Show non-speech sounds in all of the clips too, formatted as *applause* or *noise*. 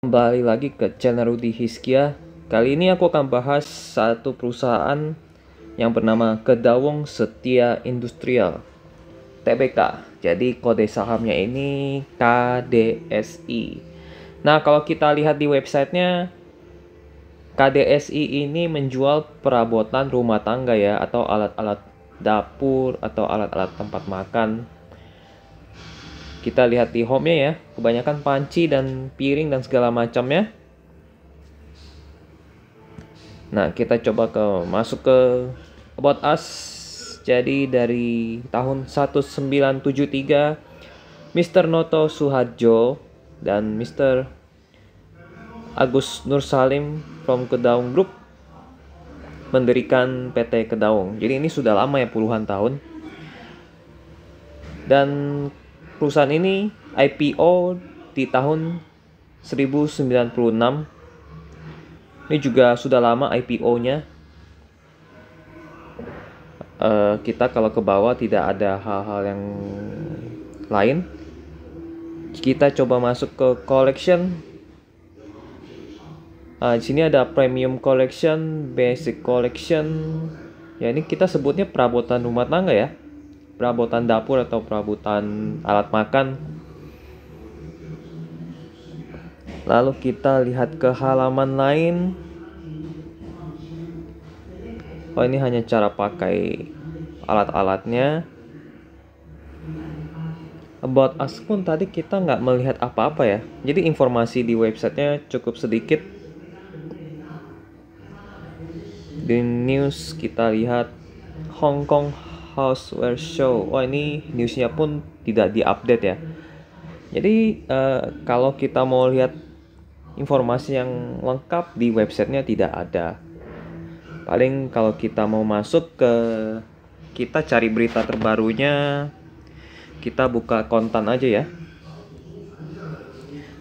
Kembali lagi ke channel Rudy Hiskia. Kali ini aku akan bahas satu perusahaan yang bernama Kedawong Setia Industrial TBK. Jadi kode sahamnya ini KDSI. Nah, kalau kita lihat di websitenya KDSI ini menjual perabotan rumah tangga ya atau alat-alat dapur atau alat-alat tempat makan kita lihat di home-nya ya, kebanyakan panci dan piring dan segala macamnya. Nah, kita coba ke masuk ke About Us. Jadi dari tahun 1973 Mr. Noto Suharjo dan Mr. Agus Nur Salim from Kedaung Group mendirikan PT Kedaung. Jadi ini sudah lama ya puluhan tahun. Dan perusahaan ini IPO di tahun 1996. Ini juga sudah lama IPO-nya. Uh, eh, kita kalau ke bawah tidak ada hal-hal yang lain. Kita coba masuk ke collection. uh, di sini ada premium collection, basic collection. Ya ini kita sebutnya perabotan rumah tangga ya perabotan dapur atau perabotan alat makan. Lalu kita lihat ke halaman lain. Oh ini hanya cara pakai alat-alatnya. About us pun tadi kita nggak melihat apa-apa ya. Jadi informasi di websitenya cukup sedikit. Di news kita lihat Hong Kong houseware show. Oh ini newsnya pun tidak diupdate ya. Jadi uh, kalau kita mau lihat informasi yang lengkap di websitenya tidak ada. Paling kalau kita mau masuk ke kita cari berita terbarunya, kita buka kontan aja ya.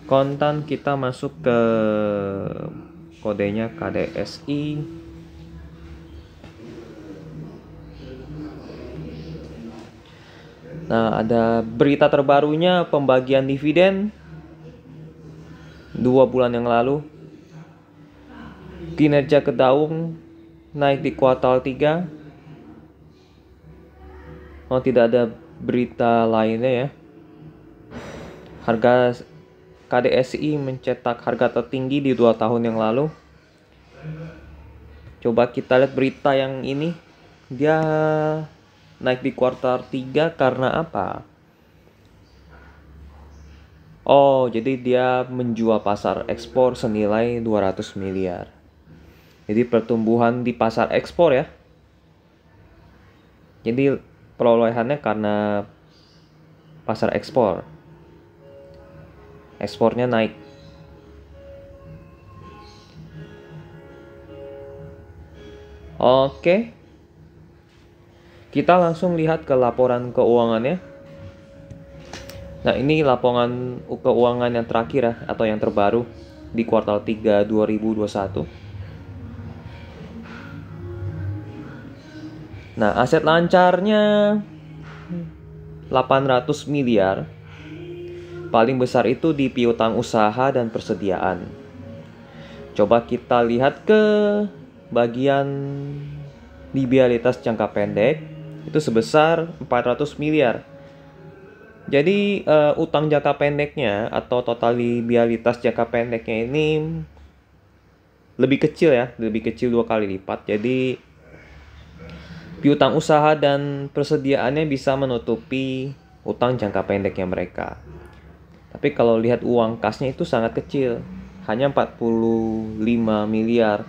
Kontan kita masuk ke kodenya KDSI Nah, ada berita terbarunya pembagian dividen dua bulan yang lalu. Kinerja kedaung naik di kuartal 3. Oh, tidak ada berita lainnya ya. Harga KDSI mencetak harga tertinggi di dua tahun yang lalu. Coba kita lihat berita yang ini. Dia naik di kuartal 3 karena apa? Oh, jadi dia menjual pasar ekspor senilai 200 miliar. Jadi pertumbuhan di pasar ekspor ya. Jadi perolehannya karena pasar ekspor. Ekspornya naik. Oke. Okay. Kita langsung lihat ke laporan keuangannya. Nah, ini laporan keuangan yang terakhir ya, atau yang terbaru di kuartal 3 2021. Nah, aset lancarnya 800 miliar. Paling besar itu di piutang usaha dan persediaan. Coba kita lihat ke bagian liabilitas jangka pendek itu sebesar 400 miliar. Jadi uh, utang jangka pendeknya atau total liabilitas jangka pendeknya ini lebih kecil ya, lebih kecil dua kali lipat. Jadi piutang usaha dan persediaannya bisa menutupi utang jangka pendeknya mereka. Tapi kalau lihat uang kasnya itu sangat kecil, hanya 45 miliar.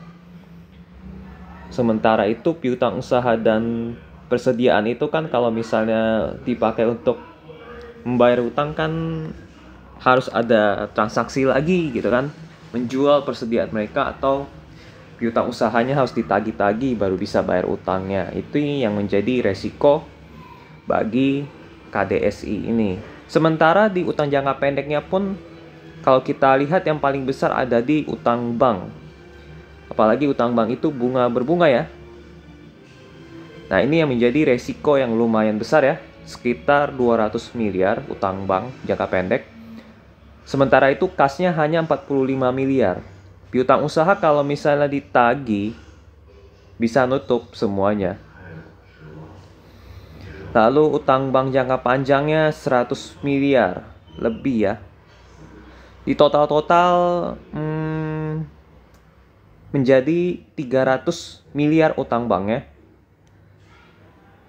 Sementara itu piutang usaha dan persediaan itu kan kalau misalnya dipakai untuk membayar utang kan harus ada transaksi lagi gitu kan menjual persediaan mereka atau piutang usahanya harus ditagi-tagi baru bisa bayar utangnya itu yang menjadi resiko bagi KDSI ini sementara di utang jangka pendeknya pun kalau kita lihat yang paling besar ada di utang bank apalagi utang bank itu bunga berbunga ya Nah, ini yang menjadi resiko yang lumayan besar ya, sekitar 200 miliar utang bank jangka pendek. Sementara itu kasnya hanya 45 miliar. Piutang usaha kalau misalnya ditagi bisa nutup semuanya. Lalu utang bank jangka panjangnya 100 miliar lebih ya. Di total-total hmm, menjadi 300 miliar utang bank ya.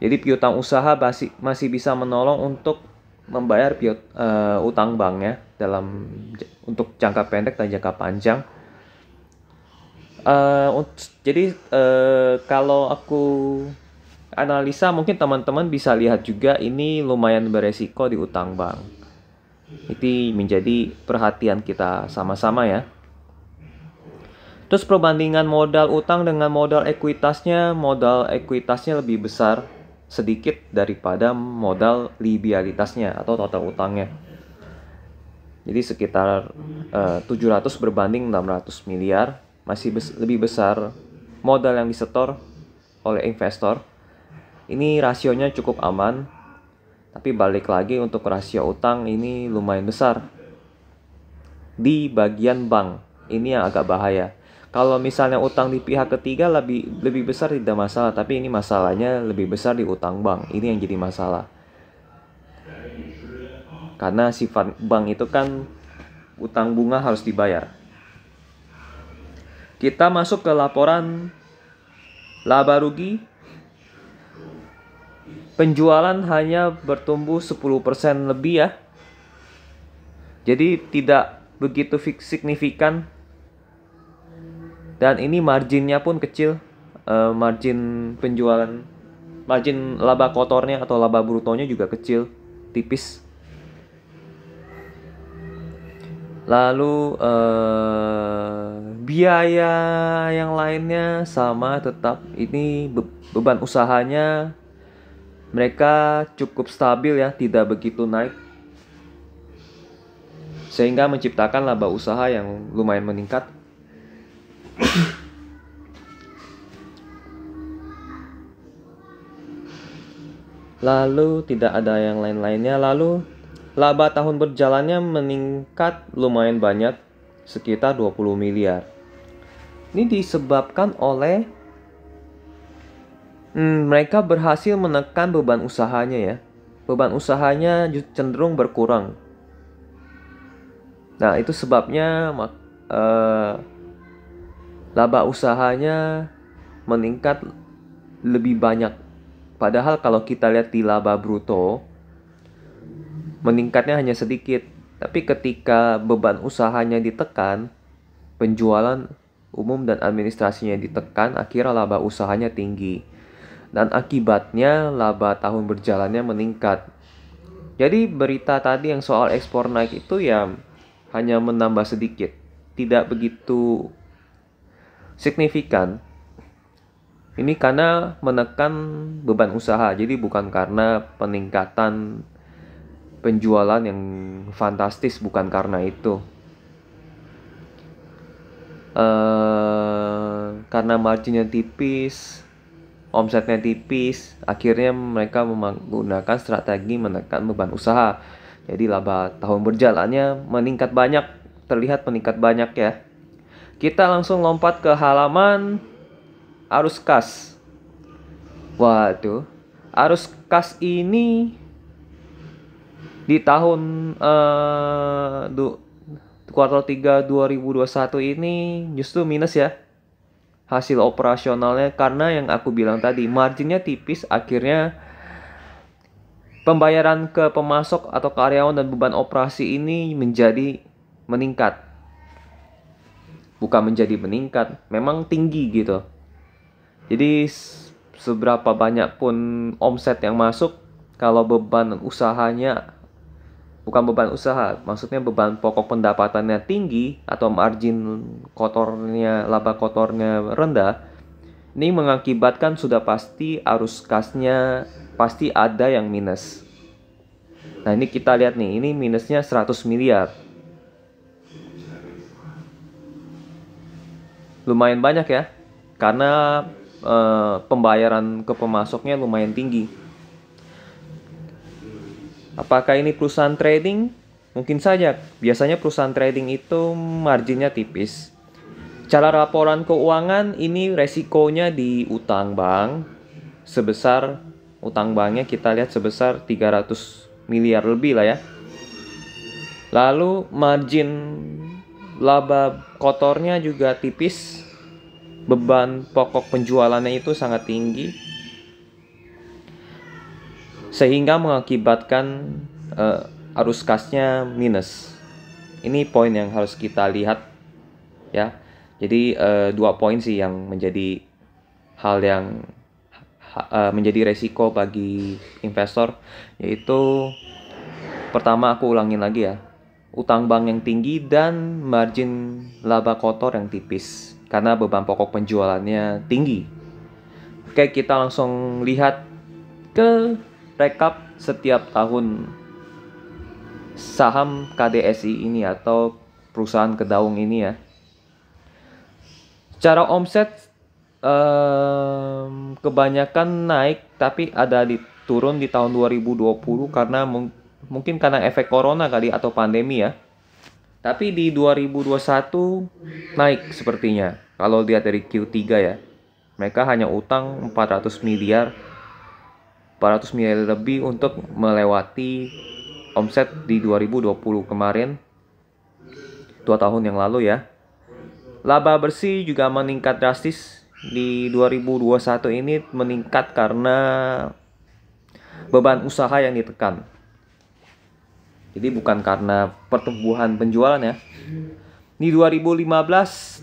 Jadi piutang usaha masih masih bisa menolong untuk membayar piut, uh, utang banknya dalam untuk jangka pendek dan jangka panjang. Uh, jadi uh, kalau aku analisa mungkin teman-teman bisa lihat juga ini lumayan beresiko di utang bank. Itu menjadi perhatian kita sama-sama ya. Terus perbandingan modal utang dengan modal ekuitasnya, modal ekuitasnya lebih besar sedikit daripada modal libialitasnya atau total utangnya. Jadi sekitar eh, uh, 700 berbanding 600 miliar masih bes lebih besar modal yang disetor oleh investor. Ini rasionya cukup aman, tapi balik lagi untuk rasio utang ini lumayan besar. Di bagian bank, ini yang agak bahaya kalau misalnya utang di pihak ketiga lebih lebih besar tidak masalah, tapi ini masalahnya lebih besar di utang bank. Ini yang jadi masalah. Karena sifat bank itu kan utang bunga harus dibayar. Kita masuk ke laporan laba rugi. Penjualan hanya bertumbuh 10% lebih ya. Jadi tidak begitu signifikan dan ini marginnya pun kecil eh, margin penjualan margin laba kotornya atau laba brutonya juga kecil tipis lalu uh, biaya yang lainnya sama tetap ini be beban usahanya mereka cukup stabil ya tidak begitu naik sehingga menciptakan laba usaha yang lumayan meningkat lalu tidak ada yang lain-lainnya lalu laba tahun berjalannya meningkat lumayan banyak sekitar 20 miliar ini disebabkan oleh hmm, mereka berhasil menekan beban usahanya ya beban usahanya cenderung berkurang nah itu sebabnya uh, laba usahanya meningkat lebih banyak. Padahal kalau kita lihat di laba bruto meningkatnya hanya sedikit, tapi ketika beban usahanya ditekan, penjualan umum dan administrasinya ditekan, akhirnya laba usahanya tinggi. Dan akibatnya laba tahun berjalannya meningkat. Jadi berita tadi yang soal ekspor naik itu ya hanya menambah sedikit, tidak begitu signifikan ini karena menekan beban usaha, jadi bukan karena peningkatan penjualan yang fantastis, bukan karena itu. Uh, karena marginnya tipis, omsetnya tipis, akhirnya mereka menggunakan strategi menekan beban usaha. Jadi laba tahun berjalannya meningkat banyak, terlihat meningkat banyak ya. Kita langsung lompat ke halaman arus kas. Waduh, arus kas ini di tahun uh, kuartal 3 2021 ini justru minus ya hasil operasionalnya karena yang aku bilang tadi marginnya tipis akhirnya pembayaran ke pemasok atau karyawan dan beban operasi ini menjadi meningkat bukan menjadi meningkat, memang tinggi gitu. Jadi seberapa banyak pun omset yang masuk, kalau beban usahanya bukan beban usaha, maksudnya beban pokok pendapatannya tinggi atau margin kotornya, laba kotornya rendah, ini mengakibatkan sudah pasti arus kasnya pasti ada yang minus. Nah ini kita lihat nih, ini minusnya 100 miliar lumayan banyak ya karena e, pembayaran ke pemasoknya lumayan tinggi. Apakah ini perusahaan trading? Mungkin saja. Biasanya perusahaan trading itu marginnya tipis. Cara laporan keuangan ini resikonya di utang bank sebesar utang banknya kita lihat sebesar 300 miliar lebih lah ya. Lalu margin laba kotornya juga tipis beban pokok penjualannya itu sangat tinggi sehingga mengakibatkan uh, arus kasnya minus ini poin yang harus kita lihat ya jadi uh, dua poin sih yang menjadi hal yang uh, menjadi resiko bagi investor yaitu pertama aku ulangin lagi ya utang bank yang tinggi dan margin laba kotor yang tipis karena beban pokok penjualannya tinggi. Oke, kita langsung lihat ke rekap setiap tahun saham KDSI ini atau perusahaan kedaung ini ya. Cara omset um, kebanyakan naik tapi ada di, turun di tahun 2020 karena mungkin mungkin karena efek corona kali ya, atau pandemi ya. Tapi di 2021 naik sepertinya kalau lihat dari Q3 ya. Mereka hanya utang 400 miliar 400 miliar lebih untuk melewati omset di 2020 kemarin dua tahun yang lalu ya. Laba bersih juga meningkat drastis di 2021 ini meningkat karena beban usaha yang ditekan jadi bukan karena pertumbuhan penjualan ya. Di 2015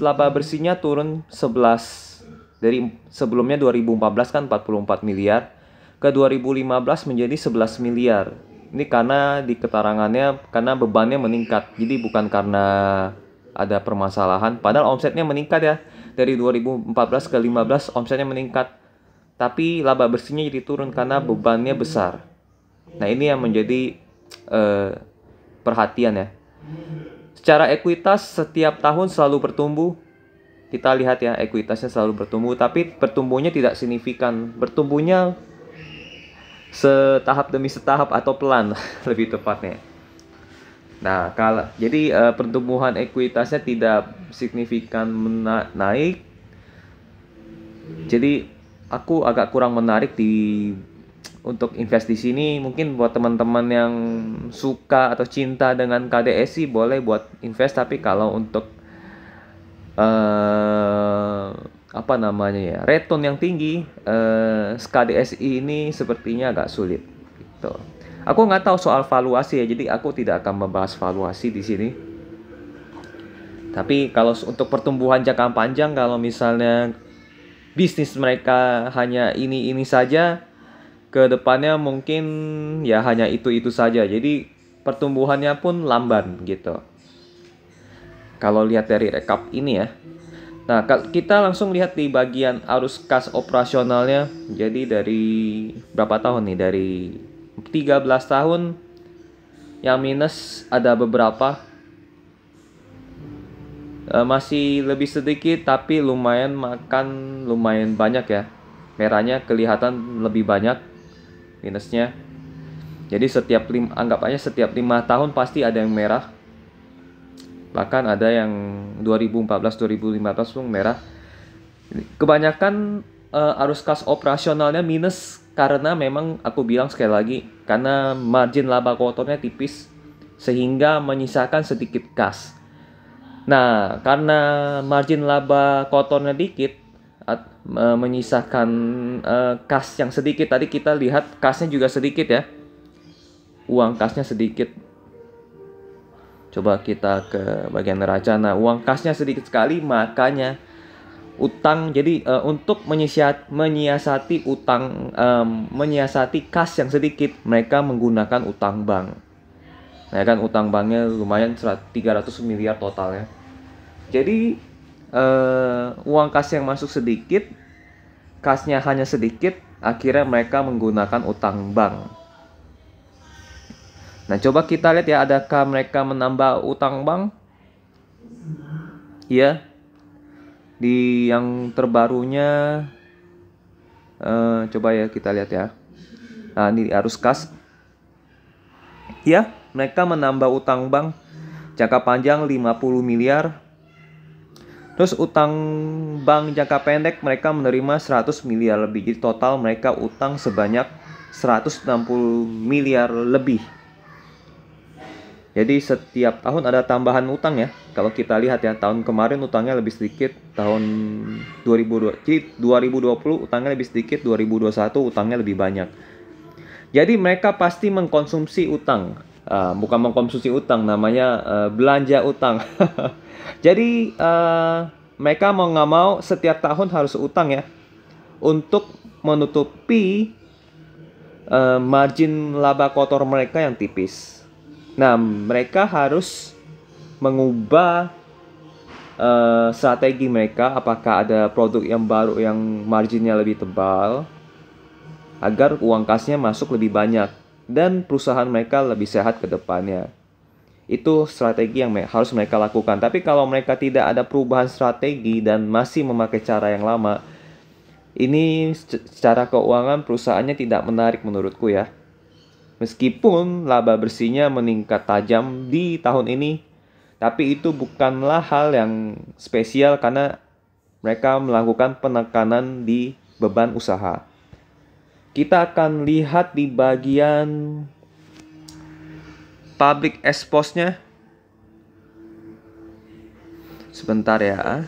laba bersihnya turun 11 dari sebelumnya 2014 kan 44 miliar ke 2015 menjadi 11 miliar. Ini karena di keterangannya karena bebannya meningkat. Jadi bukan karena ada permasalahan padahal omsetnya meningkat ya. Dari 2014 ke 15 omsetnya meningkat. Tapi laba bersihnya jadi turun karena bebannya besar. Nah, ini yang menjadi Eh, perhatian ya. Secara ekuitas setiap tahun selalu bertumbuh. Kita lihat ya ekuitasnya selalu bertumbuh tapi pertumbuhnya tidak signifikan. Bertumbuhnya setahap demi setahap atau pelan *laughs* lebih tepatnya. Nah, kalau jadi uh, pertumbuhan ekuitasnya tidak signifikan mena naik. Jadi aku agak kurang menarik di untuk invest di sini mungkin buat teman-teman yang suka atau cinta dengan KDS sih boleh buat invest tapi kalau untuk uh, apa namanya ya return yang tinggi uh, eh, KDSI ini sepertinya agak sulit gitu. Aku nggak tahu soal valuasi ya jadi aku tidak akan membahas valuasi di sini. Tapi kalau untuk pertumbuhan jangka panjang kalau misalnya bisnis mereka hanya ini ini saja kedepannya mungkin ya hanya itu-itu saja. Jadi pertumbuhannya pun lamban gitu. Kalau lihat dari rekap ini ya. Nah, kita langsung lihat di bagian arus kas operasionalnya. Jadi dari berapa tahun nih? Dari 13 tahun yang minus ada beberapa eh, masih lebih sedikit tapi lumayan makan lumayan banyak ya merahnya kelihatan lebih banyak minusnya jadi setiap lima, anggap aja setiap lima tahun pasti ada yang merah bahkan ada yang 2014 2015 pun merah kebanyakan uh, arus kas operasionalnya minus karena memang aku bilang sekali lagi karena margin laba kotornya tipis sehingga menyisakan sedikit kas nah karena margin laba kotornya dikit uh, menyisahkan uh, eh, kas yang sedikit. Tadi kita lihat kasnya juga sedikit ya. Uang kasnya sedikit. Coba kita ke bagian neraca. Nah, uang kasnya sedikit sekali, makanya utang. Jadi uh, untuk menyisiat, menyiasati utang, um, menyiasati kas yang sedikit, mereka menggunakan utang bank. Nah kan utang banknya lumayan 300 miliar totalnya. Jadi uh, uang kas yang masuk sedikit, kasnya hanya sedikit, akhirnya mereka menggunakan utang bank. Nah, coba kita lihat ya, adakah mereka menambah utang bank? Ya, di yang terbarunya, uh, coba ya kita lihat ya. Nah, ini arus kas. Ya, mereka menambah utang bank jangka panjang 50 miliar Terus utang bank jangka pendek mereka menerima 100 miliar lebih. Jadi total mereka utang sebanyak 160 miliar lebih. Jadi setiap tahun ada tambahan utang ya. Kalau kita lihat ya tahun kemarin utangnya lebih sedikit tahun 2020. 2020 utangnya lebih sedikit, 2021 utangnya lebih banyak. Jadi mereka pasti mengkonsumsi utang uh, bukan mengkonsumsi utang namanya uh, belanja utang *laughs* jadi uh, mereka mau nggak mau setiap tahun harus utang ya untuk menutupi uh, margin laba kotor mereka yang tipis nah mereka harus mengubah uh, strategi mereka apakah ada produk yang baru yang marginnya lebih tebal agar uang kasnya masuk lebih banyak dan perusahaan mereka lebih sehat ke depannya. Itu strategi yang harus mereka lakukan. Tapi kalau mereka tidak ada perubahan strategi dan masih memakai cara yang lama, ini secara keuangan perusahaannya tidak menarik menurutku ya. Meskipun laba bersihnya meningkat tajam di tahun ini, tapi itu bukanlah hal yang spesial karena mereka melakukan penekanan di beban usaha. Kita akan lihat di bagian public expose-nya. Sebentar ya.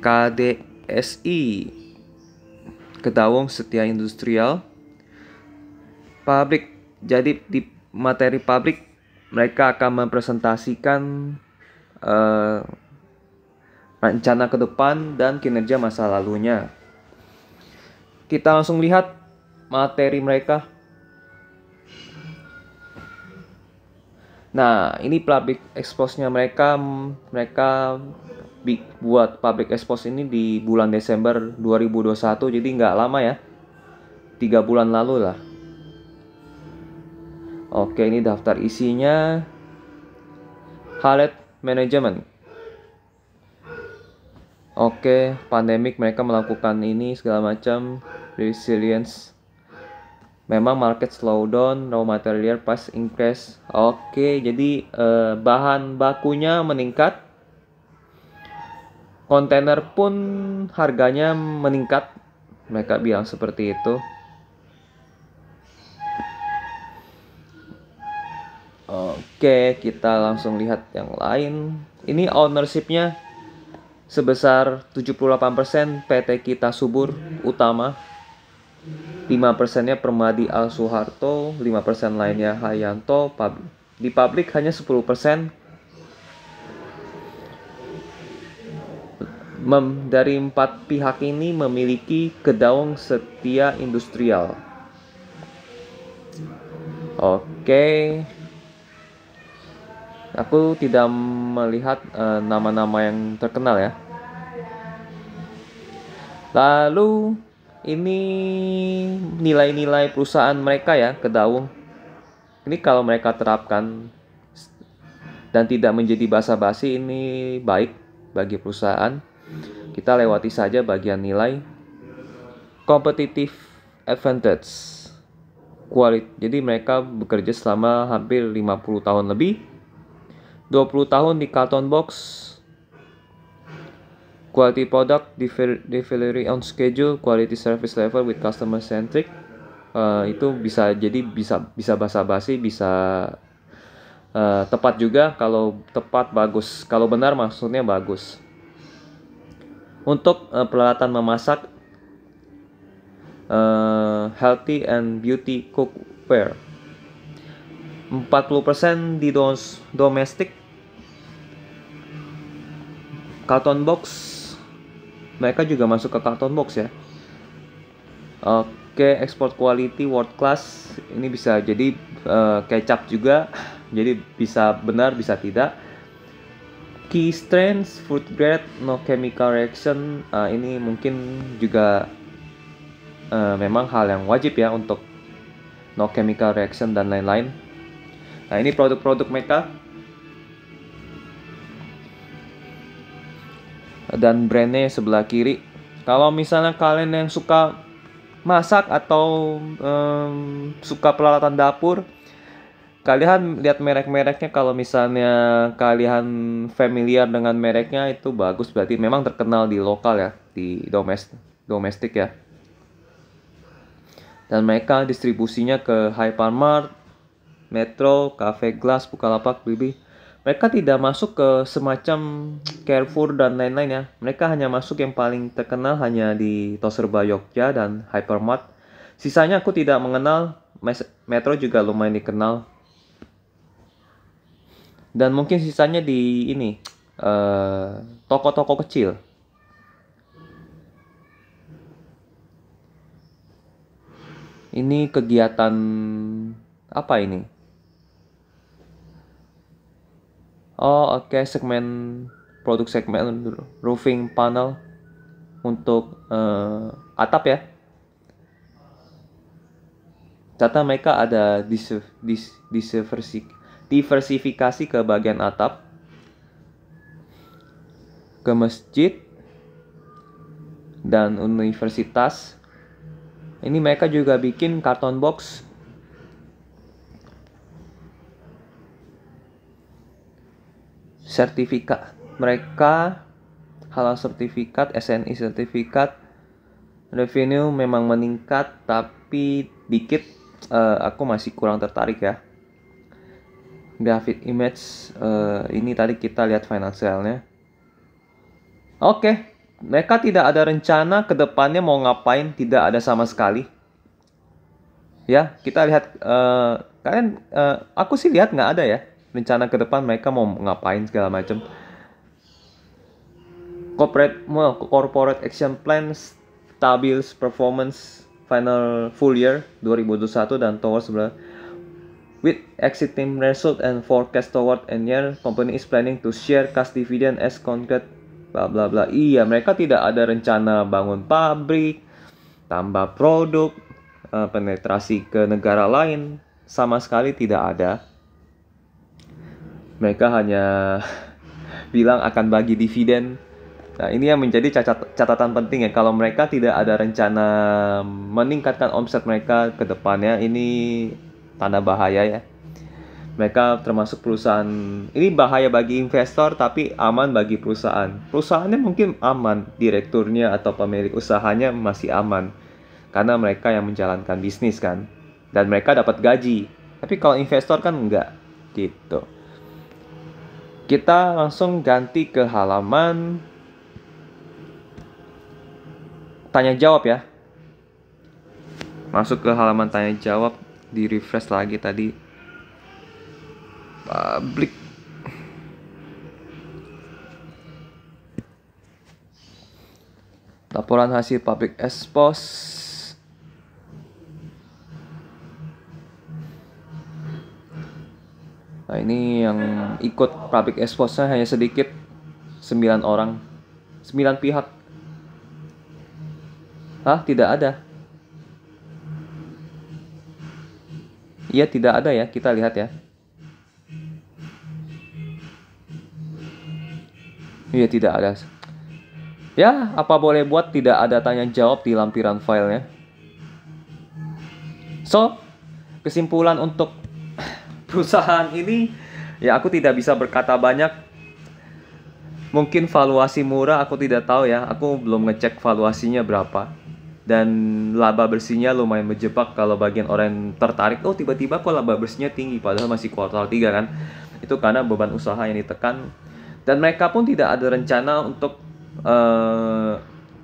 KDSI Kedawung Setia Industrial Pabrik jadi di materi pabrik mereka akan mempresentasikan uh, rencana ke depan dan kinerja masa lalunya. Kita langsung lihat materi mereka. Nah, ini public expose-nya mereka. Mereka buat public expose ini di bulan Desember 2021, jadi nggak lama ya. Tiga bulan lalu lah. Oke, ini daftar isinya. Halet Management. Oke, pandemik mereka melakukan ini segala macam resilience memang market slowdown raw material price increase oke jadi eh, bahan bakunya meningkat kontainer pun harganya meningkat mereka bilang seperti itu Oke, kita langsung lihat yang lain. Ini ownershipnya sebesar 78% PT Kita Subur Utama 5%-nya Permadi Al Soeharto, 5% lainnya Hayanto. Di publik hanya 10% mem, dari empat pihak ini memiliki kedaung setia industrial. Oke. Okay. Aku tidak melihat eh, nama-nama uh, nama -nama yang terkenal ya. Lalu ini nilai-nilai perusahaan mereka ya ke Daung. Ini kalau mereka terapkan dan tidak menjadi basa-basi ini baik bagi perusahaan. Kita lewati saja bagian nilai competitive advantage. Quality. Jadi mereka bekerja selama hampir 50 tahun lebih. 20 tahun di Carton Box quality product delivery on schedule quality service level with customer centric uh, itu bisa jadi bisa bisa basa-basi bisa uh, tepat juga kalau tepat bagus kalau benar maksudnya bagus untuk uh, peralatan memasak uh, healthy and beauty cookware 40% di domestik carton box mereka juga masuk ke karton box ya oke export quality world class ini bisa jadi uh, kecap juga *laughs* jadi bisa benar bisa tidak key strength, food grade, no chemical reaction uh, ini mungkin juga uh, memang hal yang wajib ya untuk no chemical reaction dan lain-lain. Nah ini produk-produk mereka dan brandnya sebelah kiri. Kalau misalnya kalian yang suka masak atau um, suka peralatan dapur, kalian lihat merek-mereknya. Kalau misalnya kalian familiar dengan mereknya itu bagus berarti memang terkenal di lokal ya, di domestik, domestik ya. Dan mereka distribusinya ke Hypermart, Metro, Cafe Glass, Bukalapak, Bibi mereka tidak masuk ke semacam Carrefour dan lain-lain ya. Mereka hanya masuk yang paling terkenal hanya di Toserba Yogyakarta dan Hypermart. Sisanya aku tidak mengenal, Metro juga lumayan dikenal. Dan mungkin sisanya di ini, toko eh, toko-toko kecil. Ini kegiatan apa ini? Oh oke okay. segmen produk segmen roofing panel untuk uh, atap ya. Data mereka ada diversifikasi ke bagian atap, ke masjid, dan universitas. Ini mereka juga bikin karton box sertifikat mereka halal sertifikat SNI sertifikat revenue memang meningkat tapi dikit uh, aku masih kurang tertarik ya David image uh, ini tadi kita lihat finansialnya oke okay. mereka tidak ada rencana kedepannya mau ngapain tidak ada sama sekali ya kita lihat uh, kalian uh, aku sih lihat nggak ada ya rencana ke depan mereka mau ngapain segala macam corporate well, corporate action plan stabil performance final full year 2021 dan towards sebelah with exit team result and forecast toward and year company is planning to share cash dividend as concrete bla bla bla iya mereka tidak ada rencana bangun pabrik tambah produk eh, penetrasi ke negara lain sama sekali tidak ada mereka hanya *laughs* bilang akan bagi dividen. Nah, ini yang menjadi catatan penting ya. Kalau mereka tidak ada rencana meningkatkan omset mereka ke depannya, ini tanda bahaya ya. Mereka termasuk perusahaan, ini bahaya bagi investor tapi aman bagi perusahaan. Perusahaannya mungkin aman, direkturnya atau pemilik usahanya masih aman. Karena mereka yang menjalankan bisnis kan. Dan mereka dapat gaji. Tapi kalau investor kan enggak gitu. Kita langsung ganti ke halaman tanya jawab ya. Masuk ke halaman tanya jawab, di refresh lagi tadi. Public laporan hasil public expose Nah, ini yang ikut public expose nya hanya sedikit 9 orang. 9 pihak. Hah, tidak ada. Iya, tidak ada ya. Kita lihat ya. Iya, tidak ada. Ya, apa boleh buat tidak ada tanya jawab di lampiran filenya. So, kesimpulan untuk perusahaan ini ya aku tidak bisa berkata banyak mungkin valuasi murah aku tidak tahu ya aku belum ngecek valuasinya berapa dan laba bersihnya lumayan menjebak kalau bagian orang yang tertarik oh tiba-tiba kok laba bersihnya tinggi padahal masih kuartal 3 kan itu karena beban usaha yang ditekan dan mereka pun tidak ada rencana untuk uh,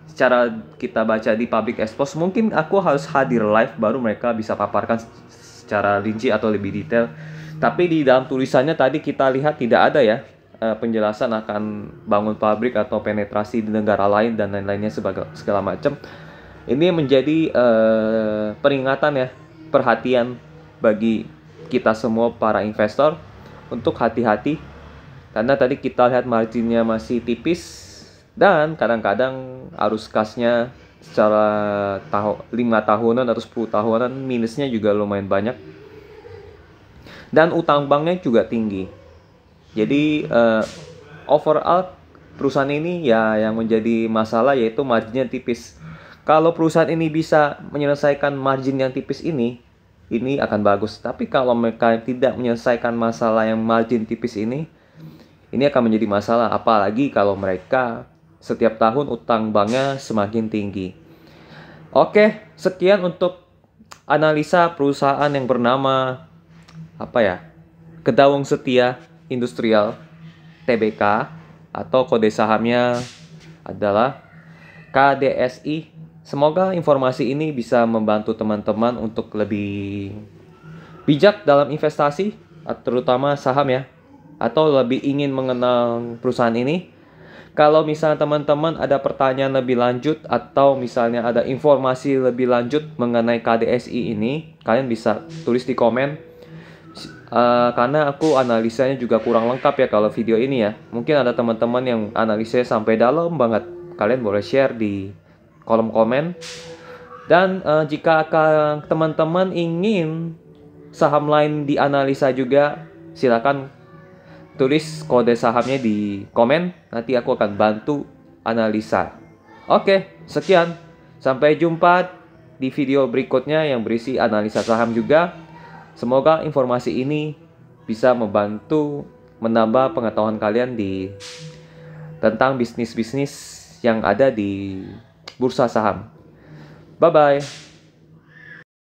secara kita baca di public expose mungkin aku harus hadir live baru mereka bisa paparkan secara rinci atau lebih detail tapi di dalam tulisannya tadi kita lihat tidak ada ya eh, penjelasan akan bangun pabrik atau penetrasi di negara lain dan lain-lainnya sebagai segala macam. Ini menjadi uh, peringatan ya, perhatian bagi kita semua para investor untuk hati-hati karena tadi kita lihat marginnya masih tipis dan kadang-kadang arus kasnya secara tahu 5 tahunan atau 10 tahunan minusnya juga lumayan banyak dan utang banknya juga tinggi. Jadi uh, overall perusahaan ini ya yang menjadi masalah yaitu marginnya tipis. Kalau perusahaan ini bisa menyelesaikan margin yang tipis ini, ini akan bagus. Tapi kalau mereka tidak menyelesaikan masalah yang margin tipis ini, ini akan menjadi masalah apalagi kalau mereka setiap tahun utang banknya semakin tinggi. Oke, sekian untuk analisa perusahaan yang bernama apa ya kedawung setia industrial TBK atau kode sahamnya adalah KDSI. Semoga informasi ini bisa membantu teman-teman untuk lebih bijak dalam investasi, terutama saham ya, atau lebih ingin mengenal perusahaan ini. Kalau misalnya teman-teman ada pertanyaan lebih lanjut atau misalnya ada informasi lebih lanjut mengenai KDSI ini, kalian bisa tulis di komen uh, karena aku analisanya juga kurang lengkap ya kalau video ini ya. Mungkin ada teman-teman yang analisanya sampai dalam banget. Kalian boleh share di kolom komen. Dan uh, jika teman-teman ingin saham lain dianalisa juga, silakan tulis kode sahamnya di komen. Nanti aku akan bantu analisa. Oke, sekian. Sampai jumpa di video berikutnya yang berisi analisa saham juga. Semoga informasi ini bisa membantu menambah pengetahuan kalian di tentang bisnis-bisnis yang ada di bursa saham. Bye bye.